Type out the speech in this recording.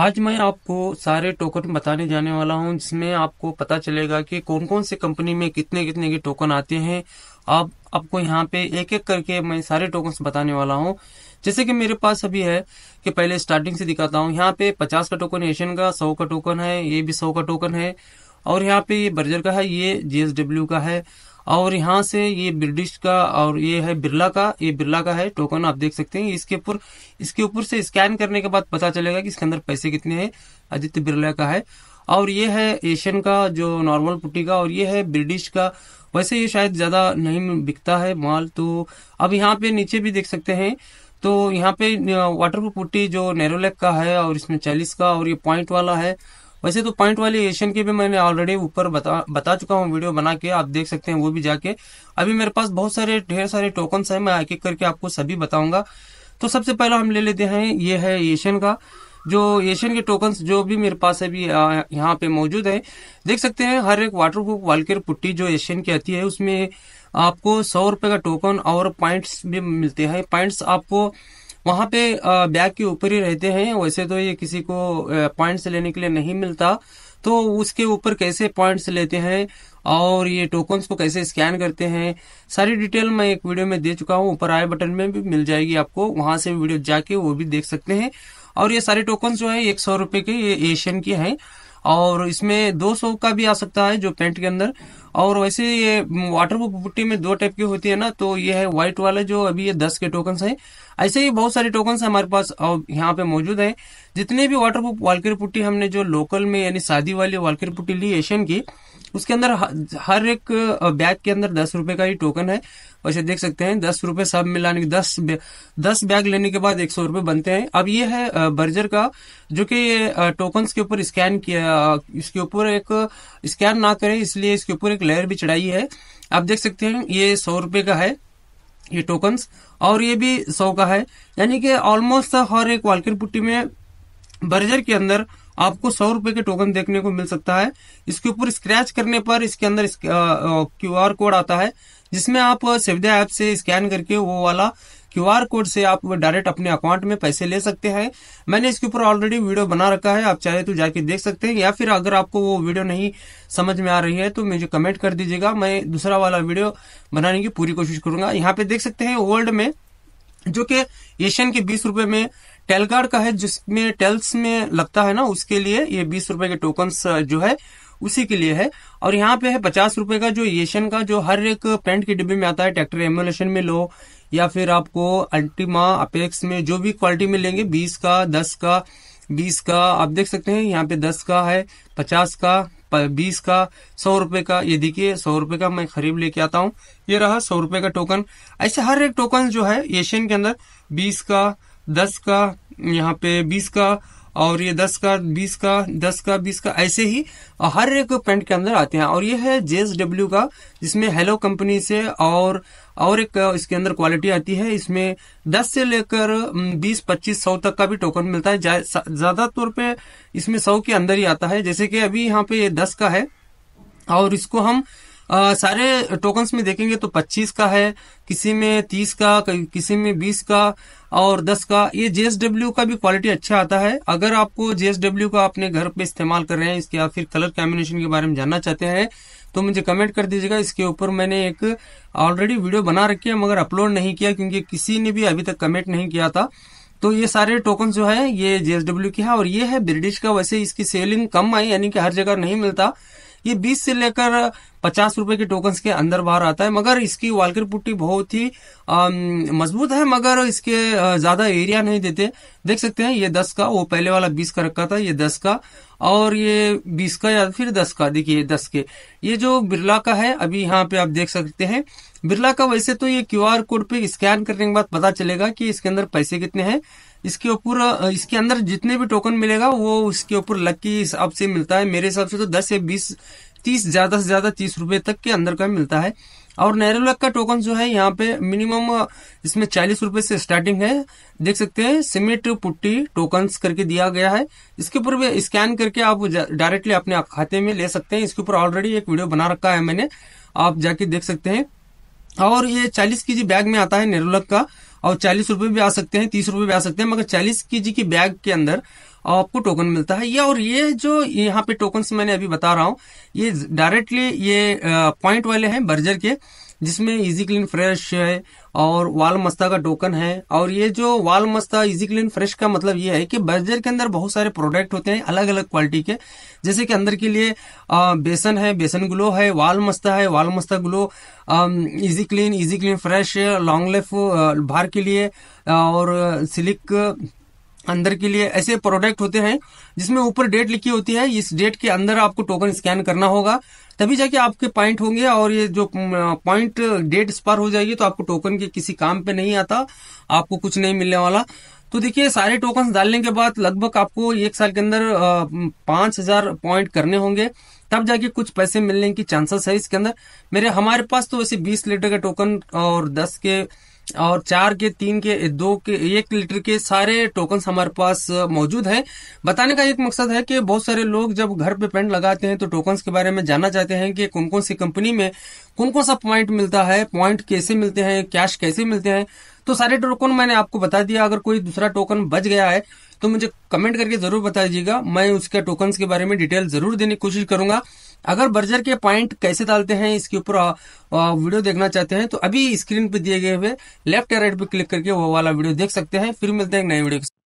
आज मैं आपको सारे टोकन बताने जाने वाला हूं जिसमें आपको पता चलेगा कि कौन कौन से कंपनी में कितने कितने के टोकन आते हैं आप आपको यहाँ पे एक एक करके मैं सारे टोकन बताने वाला हूँ जैसे कि मेरे पास अभी है कि पहले स्टार्टिंग से दिखाता हूँ यहाँ पे पचास का टोकन एशियन का सौ का टोकन है ये भी सौ का टोकन है और यहाँ पे ये बर्जर का है ये जीएसडब्ल्यू का है और यहाँ से ये ब्रिटिश का और ये है बिरला का ये बिरला का है टोकन आप देख सकते हैं इसके ऊपर इसके ऊपर से स्कैन करने के बाद पता चलेगा कि इसके अंदर पैसे कितने हैं आदित्य बिरला का है और ये है एशियन का जो नॉर्मल पुट्टी का और ये है ब्रिटिश का वैसे ये शायद ज़्यादा नहीं बिकता है माल तो अब यहाँ पे नीचे भी देख सकते हैं तो यहाँ पे वाटर पुट्टी जो नेरोलेक का है और इसमें चालीस का और ये पॉइंट वाला है वैसे तो पॉइंट वाले एशियन के भी मैंने ऑलरेडी ऊपर बता बता चुका हूँ वीडियो बना के आप देख सकते हैं वो भी जाके अभी मेरे पास बहुत सारे ढेर सारे टोकन्स हैं मैं एक एक करके आपको सभी बताऊंगा तो सबसे पहला हम ले लेते हैं ये है एशियन का जो एशियन के टोकन्स जो भी मेरे पास अभी यहाँ पे मौजूद है देख सकते हैं हर एक वाटर प्रूफ वालकेर पुट्टी जो एशियन की आती है उसमें आपको सौ रुपये का टोकन और पॉइंट्स भी मिलते हैं पॉइंट्स आपको वहाँ पे बैग के ऊपर ही रहते हैं वैसे तो ये किसी को पॉइंट्स लेने के लिए नहीं मिलता तो उसके ऊपर कैसे पॉइंट्स लेते हैं और ये टोकन्स को कैसे स्कैन करते हैं सारी डिटेल मैं एक वीडियो में दे चुका हूँ ऊपर आए बटन में भी मिल जाएगी आपको वहां से वीडियो जाके वो भी देख सकते हैं और ये सारे टोकन्स जो है एक सौ रुपए के ये एशियन के हैं और इसमें 200 का भी आ सकता है जो पेंट के अंदर और वैसे ये वाटर प्रूफ पुट्टी में दो टाइप की होती है ना तो ये है व्हाइट वाला जो अभी ये दस के टोकन्स है ऐसे ही बहुत सारे टोकन्स हमारे पास और यहाँ पे मौजूद है जितने भी वाटर प्रूफ वालकर पुट्टी हमने जो लोकल में यानी शादी वाली वालकर पुट्टी ली एशियन की उसके अंदर हर एक बैग के अंदर दस रुपए का ही टोकन है वैसे देख सकते हैं दस रुपए सब मिलाने के दस दस बैग लेने के बाद एक सौ रुपए बनते हैं अब ये है बर्जर का जो कि ये टोकन के ऊपर स्कैन किया इसके ऊपर एक स्कैन ना करे इसलिए इसके ऊपर एक लेयर भी चढ़ाई है आप देख सकते हैं ये सौ रुपए का है ये टोकन्स और ये भी सौ का है यानी कि ऑलमोस्ट हर एक वालकर पुट्टी में बर्जर के अंदर आपको सौ रुपए के टोकन देखने को मिल सकता है इसके ऊपर स्क्रैच करने पर इसके अंदर क्यू आर कोड आता है जिसमें आप सेवदा ऐप से स्कैन करके वो वाला क्यू आर कोड से आप डायरेक्ट अपने अकाउंट में पैसे ले सकते हैं मैंने इसके ऊपर ऑलरेडी वीडियो बना रखा है आप चाहे तो जाके देख सकते हैं या फिर अगर आपको वो वीडियो नहीं समझ में आ रही है तो मुझे कमेंट कर दीजिएगा मैं दूसरा वाला वीडियो बनाने की पूरी कोशिश करूंगा यहाँ पे देख सकते हैं वर्ल्ड में जो कि एशियन के बीस रुपए में टेलगार्ड का है जिसमें टेल्स में लगता है ना उसके लिए ये बीस रुपए के टोकन्स जो है उसी के लिए है और यहाँ पे है पचास रुपए का जो एशियन का जो हर एक पेंट के डिब्बे में आता है ट्रैक्टर एमुलेशन में लो या फिर आपको अल्टीमा अपेक्स में जो भी क्वालिटी में लेंगे बीस का दस का बीस का आप देख सकते हैं यहाँ पे दस का है पचास का बीस का सौ रुपए का ये देखिए सौ रुपए का मैं खरीब लेके आता हूँ ये रहा सौ रुपए का टोकन ऐसे हर एक टोकन जो है एशियन के अंदर बीस का दस का यहाँ पे बीस का और ये दस का बीस का दस का बीस का ऐसे ही हर एक पेंट के अंदर आते हैं और ये है डब्ल्यू का जिसमें हेलो कंपनी से और और एक इसके अंदर क्वालिटी आती है इसमें 10 से लेकर 20 पच्चीस सौ तक का भी टोकन मिलता है ज्यादा तौर पे इसमें सौ के अंदर ही आता है जैसे कि अभी यहाँ पे ये दस का है और इसको हम आ, सारे टोकन्स में देखेंगे तो 25 का है किसी में 30 का किसी में 20 का और 10 का ये जेएसडब्ल्यू का भी क्वालिटी अच्छा आता है अगर आपको जेएसडब्ल्यू का अपने घर पे इस्तेमाल कर रहे हैं इसके या फिर कलर कॉम्बिनेशन के बारे में जानना चाहते हैं तो मुझे कमेंट कर दीजिएगा इसके ऊपर मैंने एक ऑलरेडी वीडियो बना रखी है मगर अपलोड नहीं किया क्योंकि किसी ने भी अभी तक कमेंट नहीं किया था तो ये सारे टोकन जो है ये जेएसडब्ल्यू की है और ये है ब्रिटिश का वैसे इसकी सेलिंग कम आई यानी कि हर जगह नहीं मिलता ये 20 से लेकर पचास रुपए के टोकन के अंदर बाहर आता है मगर इसकी वालकर पुट्टी बहुत ही मजबूत है मगर इसके ज्यादा एरिया नहीं देते देख सकते हैं ये दस का वो पहले वाला बीस का रखा था ये दस का और ये बीस का या फिर दस का देखिए दस के ये जो बिरला का है अभी यहाँ पे आप देख सकते हैं बिरला का वैसे तो ये क्यूआर कोड पे स्कैन करने के बाद पता चलेगा कि इसके अंदर पैसे कितने हैं इसके ऊपर इसके अंदर जितने भी टोकन मिलेगा वो इसके ऊपर लक्की के हिसाब से मिलता है मेरे हिसाब से तो दस या बीस तीस ज्यादा से ज्यादा तीस रुपए तक के अंदर का मिलता है और नेरोलैक का टोकन जो है यहाँ पे मिनिमम इसमें चालीस रुपए से स्टार्टिंग है देख सकते हैं सीमेंट पुट्टी टोकन करके दिया गया है इसके ऊपर भी स्कैन करके आप डायरेक्टली अपने खाते में ले सकते हैं इसके ऊपर ऑलरेडी एक वीडियो बना रखा है मैंने आप जाके देख सकते हैं और ये चालीस के जी बैग में आता है नेरोलक का और चालीस रुपए भी आ सकते हैं तीस रुपए भी आ सकते हैं मगर चालीस के जी की बैग के अंदर आपको टोकन मिलता है ये और ये जो यहाँ पे टोकन मैंने अभी बता रहा हूँ ये डायरेक्टली ये पॉइंट वाले हैं बर्जर के जिसमें इजी क्लीन फ्रेश है और वाल मस्ता का टोकन है और ये जो वाल मस्ता इजी क्लीन फ्रेश का मतलब ये है कि बर्जर के अंदर बहुत सारे प्रोडक्ट होते हैं अलग अलग क्वालिटी के जैसे कि अंदर के लिए बेसन है बेसन ग्लो है वाल मस्ता है वाल मस्ता glow easy clean easy clean fresh long life भार के लिए और सिलिक अंदर के लिए ऐसे प्रोडक्ट होते हैं जिसमें ऊपर डेट लिखी होती है इस डेट के अंदर आपको टोकन स्कैन करना होगा तभी जाके आपके पॉइंट होंगे और ये जो पॉइंट डेट एक्सपायर हो जाएगी तो आपको टोकन के किसी काम पे नहीं आता आपको कुछ नहीं मिलने वाला तो देखिए सारे टोकन डालने के बाद लगभग आपको एक साल के अंदर पांच हजार पॉइंट करने होंगे तब जाके कुछ पैसे मिलने की चांसेस है इसके अंदर मेरे हमारे पास तो वैसे बीस लीटर के टोकन और दस के और चार के तीन के दो के एक लीटर के सारे टोकन हमारे पास मौजूद हैं बताने का एक मकसद है कि बहुत सारे लोग जब घर पे पेंट लगाते हैं तो टोकन्स के बारे में जानना चाहते हैं कि कौन कौन सी कंपनी में कौन कौन सा पॉइंट मिलता है पॉइंट कैसे मिलते हैं कैश कैसे मिलते हैं तो सारे टोकन मैंने आपको बता दिया अगर कोई दूसरा टोकन बच गया है तो मुझे कमेंट करके जरूर बता दीजिएगा मैं उसके टोकन्स के बारे में डिटेल जरूर देने की कोशिश करूंगा अगर बर्जर के पॉइंट कैसे डालते हैं इसके ऊपर वीडियो देखना चाहते हैं तो अभी स्क्रीन पे दिए गए हुए लेफ्ट या राइट पे क्लिक करके वो वाला वीडियो देख सकते हैं फिर मिलते हैं नए वीडियो